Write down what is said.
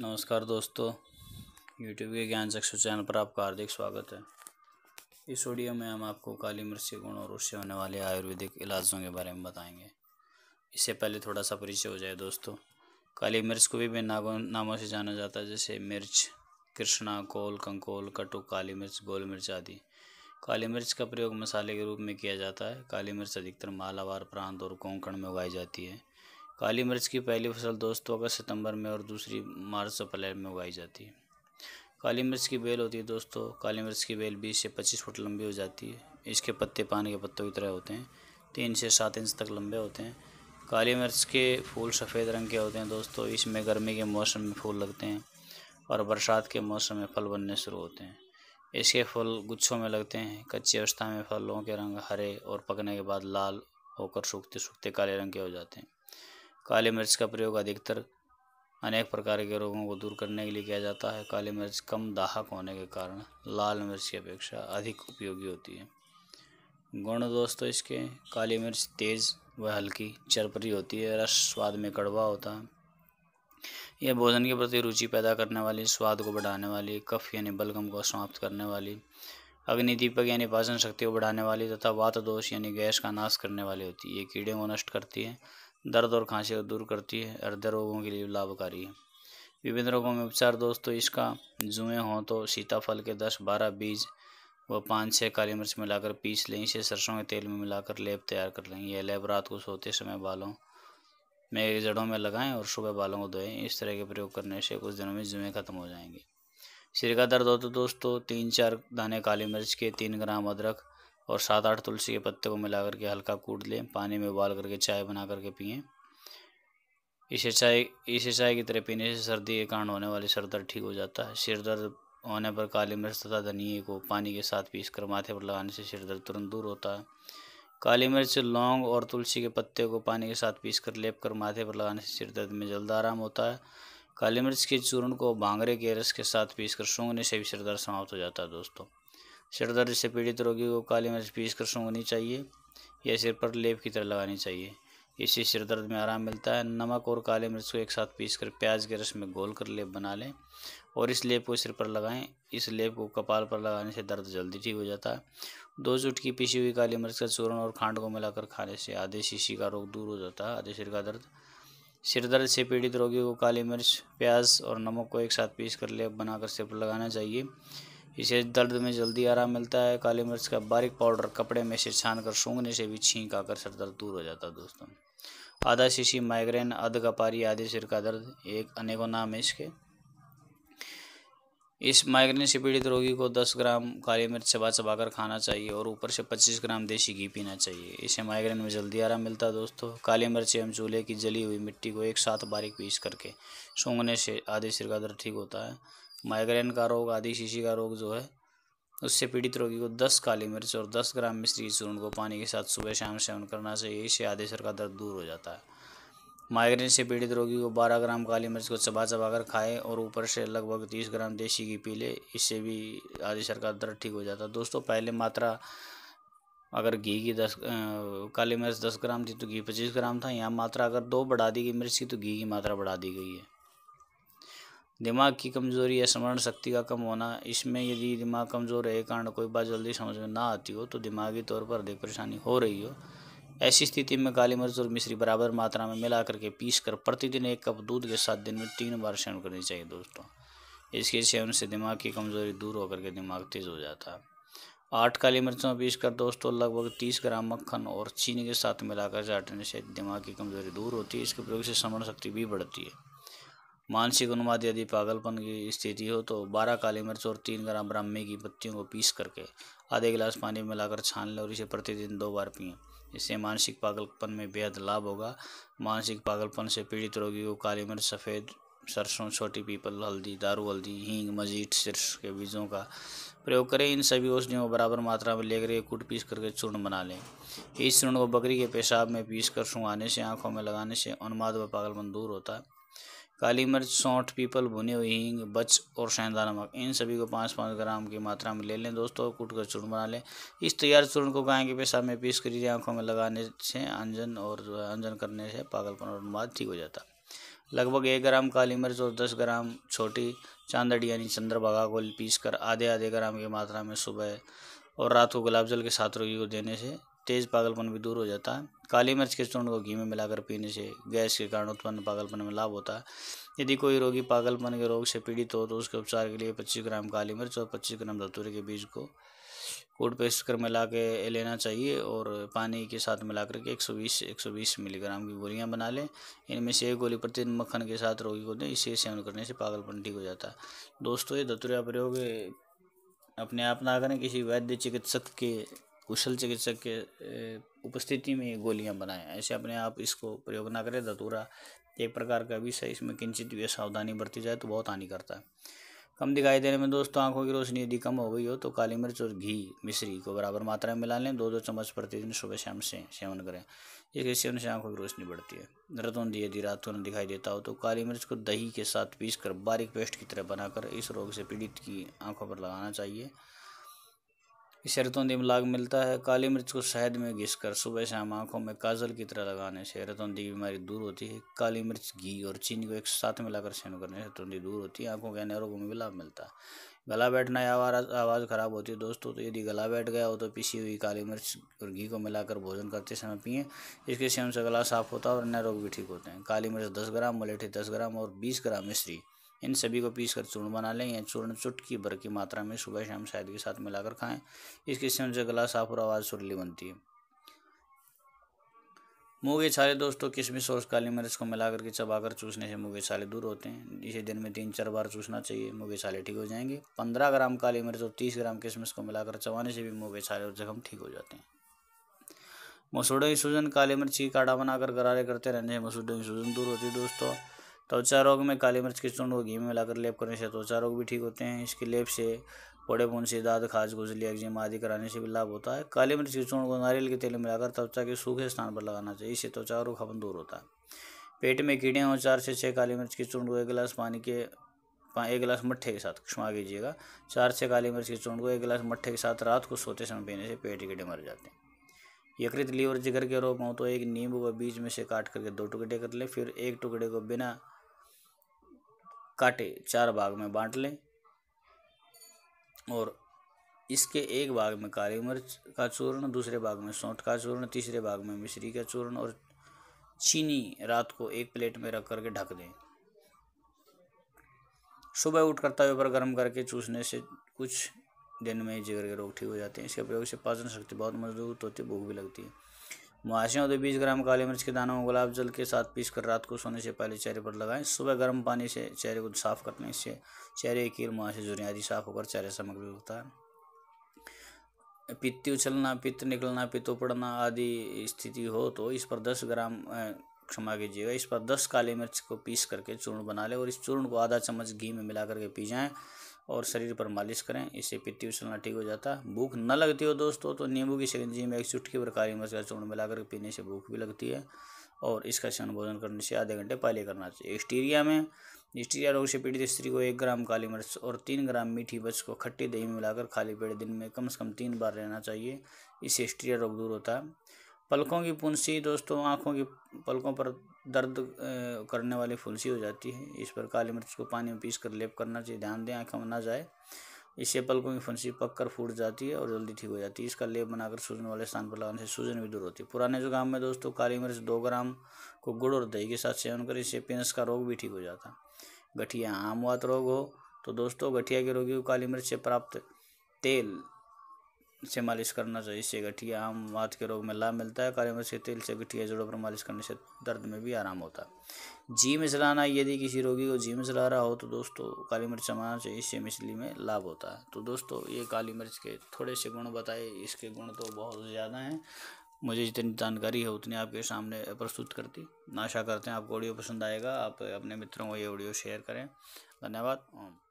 नमस्कार दोस्तों यूट्यूब के ज्ञान चक्षु चैनल पर आपका हार्दिक स्वागत है इस ऑडियो में हम आपको काली मिर्च के गुण और उससे होने वाले आयुर्वेदिक इलाजों के बारे में बताएंगे इससे पहले थोड़ा सा परिचय हो जाए दोस्तों काली मिर्च को भी नागों नामों से जाना जाता है जैसे मिर्च कृष्णा कोल कंकोल कटु काली मिर्च गोल मिर्च आदि काली मिर्च का प्रयोग मसाले के रूप में किया जाता है काली मिर्च अधिकतर मालावार प्रांत और कोंकण में उगाई जाती है काली मिर्च की पहली फसल दोस्तों अगस्त सितंबर में और दूसरी मार्च अप्रैल में उगाई जाती है काली मिर्च की बेल होती है दोस्तों काली मिर्च की बेल 20 से 25 फुट लंबी हो जाती है इसके पत्ते पान के पत्तों की तरह होते हैं तीन से सात इंच तक लंबे होते हैं काली मिर्च के फूल सफ़ेद रंग के होते हैं दोस्तों इसमें गर्मी के मौसम में फूल लगते हैं और बरसात के मौसम में फल बनने शुरू होते हैं इसके फल गुच्छों में लगते हैं कच्ची अवस्था में फलों के रंग हरे और पकने के बाद लाल होकर सूखते सूखते काले रंग के हो जाते हैं काले मिर्च का प्रयोग अधिकतर अनेक प्रकार के रोगों को दूर करने के लिए किया जाता है काली मिर्च कम दाहक होने के कारण लाल मिर्च की अपेक्षा अधिक उपयोगी होती है गुण दोस्तों इसके काली मिर्च तेज़ व हल्की चरपरी होती है रस स्वाद में कड़वा होता है यह भोजन के प्रति रुचि पैदा करने वाली स्वाद को बढ़ाने वाली कफ यानी बलगम को समाप्त करने वाली अग्निदीपक यानी पाचन शक्ति को बढ़ाने वाली तथा वात दोष यानी गैस का नाश करने वाली होती है ये कीड़े को नष्ट करती है दर्द और खांसी को दूर करती है हृदय रोगों के लिए लाभकारी है विभिन्न रोगों में उपचार दोस्तों तो इसका जुए हों तो सीताफल के दस बारह बीज व पाँच छः काली मिर्च मिलाकर पीस लें इसे सरसों के तेल में मिलाकर लेप तैयार कर लें यह लेप रात को सोते समय बालों में जड़ों में लगाएं और सुबह बालों को धोएं इस तरह के प्रयोग करने से कुछ दिनों में जुएँ खत्म हो जाएंगे सिर का दर्द हो तो दोस्तों तीन चार दाने काली मिर्च के तीन ग्राम अदरक और सात आठ तुलसी के पत्ते को मिला करके हल्का कूट लें पानी में उबाल करके चाय बना करके पिए इसे चाय इसे चाय की तरह पीने से सर्दी के कारण होने वाले सर दर्द ठीक हो जाता है सिर दर्द होने पर काली मिर्च तथा धनिए को पानी के साथ पीस कर माथे पर लगाने से सिर दर्द तुरंत दूर होता है काली मिर्च लौंग और तुलसी के पत्ते को पानी के साथ पीस कर लेप कर माथे पर लगाने से सिर दर्द में जल्द आराम होता है काली मिर्च के चूर्ण को भांगरे के रस के साथ पीसकर सूंघने से भी सिर दर्द समाप्त हो जाता है दोस्तों सिर दर्द से पीड़ित रोगी को काली मिर्च पीस कर सूंघनी चाहिए या सिर पर लेप की तरह लगानी चाहिए इससे सिर दर्द में आराम मिलता है नमक और काले मिर्च को एक साथ पीस कर प्याज के रस में घोल कर लेप बना लें और इस लेप को सिर पर लगाएं इस लेप को कपाल पर लगाने से दर्द जल्दी ठीक हो जाता है दो चुटकी पीसी हुई काली मिर्च का चूर्ण और खांड को मिलाकर खाने से आधे शीशी का रोग दूर हो जाता है आधे सिर का दर्द सिर दर्द से पीड़ित रोगी को काली मिर्च प्याज और नमक को एक साथ पीस कर लेप बनाकर सिर पर लगाना चाहिए इसे दर्द में जल्दी आराम मिलता है काली मिर्च का बारीक पाउडर कपड़े में से छान कर सूंघने से भी छींक आकर सर दर्द दूर हो जाता है दोस्तों आधा शीशी माइग्रेन अध कपारी आधे सिर का दर्द एक अनेकों नाम है इसके इस माइग्रेन से पीड़ित रोगी को 10 ग्राम काली मिर्च चबा चबा कर खाना चाहिए और ऊपर से 25 ग्राम देसी घी पीना चाहिए इसे माइग्रेन में जल्दी आराम मिलता है दोस्तों काली मिर्च एवं चूल्हे की जली हुई मिट्टी को एक साथ बारीक पीस करके सूंघने से आधे सिर का दर्द ठीक होता है माइग्रेन का रोग आधी शीशी का रोग जो है उससे पीड़ित रोगी को दस काली मिर्च और दस ग्राम मिश्री चूर्ण को पानी के साथ सुबह शाम सेवन करना चाहिए इससे आधे सिर का दर्द दूर हो जाता है माइग्रेन से पीड़ित रोगी को 12 ग्राम काली मिर्च को चबा चबा कर खाए और ऊपर से लगभग 30 ग्राम देसी घी पी ले इससे भी आदि सर का दर्द ठीक हो जाता दोस्तों पहले मात्रा अगर घी की दस काली मिर्च दस ग्राम थी तो घी पच्चीस ग्राम था यहाँ मात्रा अगर दो बढ़ा दी गई मिर्च की तो घी की मात्रा बढ़ा दी गई है दिमाग की कमज़ोरी या स्मरण शक्ति का कम होना इसमें यदि दिमाग कमज़ोर है कारण कोई बात जल्दी समझ में ना आती हो तो दिमागी तौर पर अधिक परेशानी हो रही हो ऐसी स्थिति में काली मिर्च और मिश्री बराबर मात्रा में मिलाकर के पीस कर प्रतिदिन एक कप दूध के साथ दिन में तीन बार सेवन करनी चाहिए दोस्तों इसके सेवन से दिमाग की कमज़ोरी दूर होकर के दिमाग तेज़ हो जाता है आठ काली मिर्चों पीस कर दोस्तों लगभग तीस ग्राम मक्खन और चीनी के साथ मिलाकर चाटने से दिमाग की कमज़ोरी दूर होती है इसके प्रयोग से श्रवण शक्ति भी बढ़ती है मानसिक उन्माद यदि पागलपन की स्थिति हो तो बारह काली मिर्च और तीन ग्राम ब्राह्मी की पत्तियों को पीस करके आधे गिलास पानी में मिलाकर छान लें और इसे प्रतिदिन दो बार पिएं इससे मानसिक पागलपन में बेहद लाभ होगा मानसिक पागलपन से पीड़ित रोगी को काली मिर्च सफ़ेद सरसों छोटी पीपल हल्दी दारू हल्दी हींग मजीठ सिरस के बीजों का प्रयोग करें इन सभी औषधियों को बराबर मात्रा में लेकर एक कुट पीस करके चूर्ण बना लें इस चूर्ण को बकरी के पेशाब में पीस कर सुंघाने से आंखों में लगाने से उन्माद व पागलपन दूर होता है काली मिर्च सौंठ पीपल भुने हुए हींग बच और शहदा नमक इन सभी को पाँच पाँच ग्राम की मात्रा में ले लें दोस्तों कूट कर चूर्ण बना लें इस तैयार चूर्ण को गाय के पेशाब में पीस कर आंखों में लगाने से अंजन और अंजन करने से पागलपन और उन्माद ठीक हो जाता लगभग एक ग्राम काली मिर्च और दस ग्राम छोटी चांदड़ यानी चंद्रभागा को पीस कर आधे आधे ग्राम की मात्रा में सुबह और रात को गुलाब जल के साथ रोगी को देने से तेज़ पागलपन भी दूर हो जाता है काली मिर्च के चूर्ण को घी में मिलाकर पीने से गैस के कारण उत्पन्न पागलपन में लाभ होता है यदि कोई रोगी पागलपन के रोग से पीड़ित हो तो उसके उपचार के लिए पच्चीस ग्राम काली मिर्च और पच्चीस ग्राम धतूरे के बीज को कूट पेस्ट कर मिला के लेना चाहिए और पानी के साथ मिला एक 120 120 मिलीग्राम की गोलियां बना लें इनमें से एक गोली प्रतिदिन मक्खन के साथ रोगी को दें इसे सेवन करने से पागलपन ठीक हो जाता है दोस्तों ये धतूरा प्रयोग अपने आप ना करें किसी वैद्य चिकित्सक के कुशल चिकित्सक के उपस्थिति में ये गोलियाँ बनाएं ऐसे अपने आप इसको प्रयोग ना करें धतूरा एक प्रकार का विष है इसमें किंचित भी सावधानी बरती जाए तो बहुत हानि करता है कम दिखाई देने में दोस्तों आंखों की रोशनी यदि कम हो गई हो तो काली मिर्च और घी मिश्री को बराबर मात्रा में मिला लें दो दो चम्मच प्रतिदिन सुबह शाम से सेवन करें इसके सेवन से आंखों की रोशनी बढ़ती है दी यदि रात को दिखाई देता हो तो काली मिर्च को दही के साथ पीस कर बारीक पेस्ट की तरह बनाकर इस रोग से पीड़ित की आंखों पर लगाना चाहिए शरतों दी मलाग मिलता है काली मिर्च को शहद में घिस कर सुबह शाम आंखों में काजल की तरह लगाने से रतौंधी की बीमारी दूर होती है काली मिर्च घी और चीनी को एक साथ मिलाकर सेवन करने से रतौंधी दूर होती है आंखों के अनेरों को भी लाभ मिलता है गला बैठना या आवाज आवाज़ ख़राब होती है दोस्तों तो यदि गला बैठ गया हो तो पिसी हुई काली मिर्च और घी को मिलाकर भोजन करते समय पिए इसके सेवन से गला साफ होता है और अन्य रोग भी ठीक होते हैं काली मिर्च दस ग्राम मलेठी दस ग्राम और बीस ग्राम मिश्री इन सभी को पीस कर चूर्ण बना लें या चूर्ण चुटकी भर की मात्रा में सुबह शाम शायद के साथ मिलाकर खाएं इसके सेवन से गला साफ और आवाज़ सुरली बनती है मुँह के छाले दोस्तों किशमिश और काली मिर्च को मिलाकर के चबाकर चूसने से मुँह के छाले दूर होते हैं इसे दिन में तीन चार बार चूसना चाहिए मुँह के छाले ठीक हो जाएंगे पंद्रह ग्राम काली मिर्च और तीस ग्राम किशमिश को मिलाकर चबाने से भी मुँह के छाले और जख्म ठीक हो जाते हैं मसूडों की सूजन काली मिर्च की काढ़ा बनाकर गरारे करते रहने से मसूडों की सूजन दूर होती है दोस्तों त्वचा रोग में काली मिर्च की चूंड को घी में मिलाकर लेप करने से त्वचा रोग भी ठीक होते हैं इसके लेप से पोड़े पुन से दाद खाज गुजली एक्जिम आदि कराने से भी लाभ होता है काली मिर्च की चूंड को नारियल के तेल में मिलाकर त्वचा के सूखे स्थान पर लगाना चाहिए इससे त्वचा रोग खपन दूर होता है पेट में कीड़े हों चार से छः काली मिर्च की चूंड को एक गिलास पानी के एक गिलास मट्ठे के साथ क्षमा कीजिएगा चार से काली मिर्च की चूंड को एक गिलास मट्ठे के साथ रात को सोते समय पीने से पेट कीड़े मर जाते हैं यकृत लीवर जिगर के रोग हों तो एक नींबू को बीच में से काट करके दो टुकड़े कर ले फिर एक टुकड़े को बिना काटे चार भाग में बांट लें और इसके एक भाग में काली मिर्च का चूर्ण दूसरे भाग में सौंठ का चूर्ण तीसरे भाग में मिश्री का चूर्ण और चीनी रात को एक प्लेट में रख करके ढक दें सुबह उठ करता तवे पर गर्म करके चूसने से कुछ दिन में जिगर के रोग ठीक हो जाते हैं इसके प्रयोग से पाचन शक्ति बहुत मजबूत होती है भूख भी लगती है मुआसे तो बीस ग्राम काली मिर्च के दानों में गुलाब जल के साथ पीस कर रात को सोने से पहले चेहरे पर लगाएं सुबह गर्म पानी से चेहरे को साफ करने से चेहरे कील मुहासे जुड़े आदि साफ होकर चेहरे सामग्री भी उठता है पित्त उछलना पित्त निकलना पित्त उपड़ना आदि स्थिति हो तो इस पर दस ग्राम क्षमा कीजिएगा इस पर दस काली मिर्च को पीस करके चूर्ण बना लें और इस चूर्ण को आधा चम्मच घी में मिला करके पी जाएं और शरीर पर मालिश करें इससे पित्ती उछलना ठीक हो जाता है भूख न लगती हो दोस्तों तो नींबू की शिकंजी में एक चुटकी पर काली मिर्च का चूर्ण मिलाकर पीने से भूख भी लगती है और इसका सेवन भोजन करने से आधे घंटे पहले करना चाहिए एस्टीरिया में एस्टीरिया रोग से पीड़ित स्त्री को एक ग्राम काली मिर्च और तीन ग्राम मीठी मिर्च को खट्टी दही में मिलाकर खाली पेड़ दिन में कम से कम तीन बार रहना चाहिए इससे एस्टीरिया रोग दूर होता है पलकों की पुंसी दोस्तों आँखों की पलकों पर दर्द करने वाली फुंसी हो जाती है इस पर काली मिर्च को पानी में पीस कर लेप करना चाहिए ध्यान दें आँखों में ना जाए इससे पलकों की फुंसी पक कर फूट जाती है और जल्दी ठीक हो जाती है इसका लेप बनाकर सूजन वाले स्थान पर लगाने से सूजन भी दूर होती है पुराने जुकाम में दोस्तों काली मिर्च दो ग्राम को गुड़ और दही के साथ सेवन कर इससे पेंस का रोग भी ठीक हो जाता गठिया आमवात रोग हो तो दोस्तों गठिया के रोगी को काली मिर्च से प्राप्त तेल से मालिश करना चाहिए इससे गठिया आम हाथ के रोग में लाभ मिलता है कार्य मिर्च के तेल से गठिया जोड़ों पर मालिश करने से दर्द में भी आराम होता है जी में चलाना यदि किसी रोगी को जी में चला रहा हो तो दोस्तों काली मिर्च चमाना चाहिए इससे मिचली में लाभ होता है तो दोस्तों ये काली मिर्च के थोड़े से गुण बताए इसके गुण तो बहुत ज़्यादा हैं मुझे जितनी जानकारी है उतनी आपके सामने प्रस्तुत करती आशा करते हैं आपको ऑडियो पसंद आएगा आप अपने मित्रों को ये ऑडियो शेयर करें धन्यवाद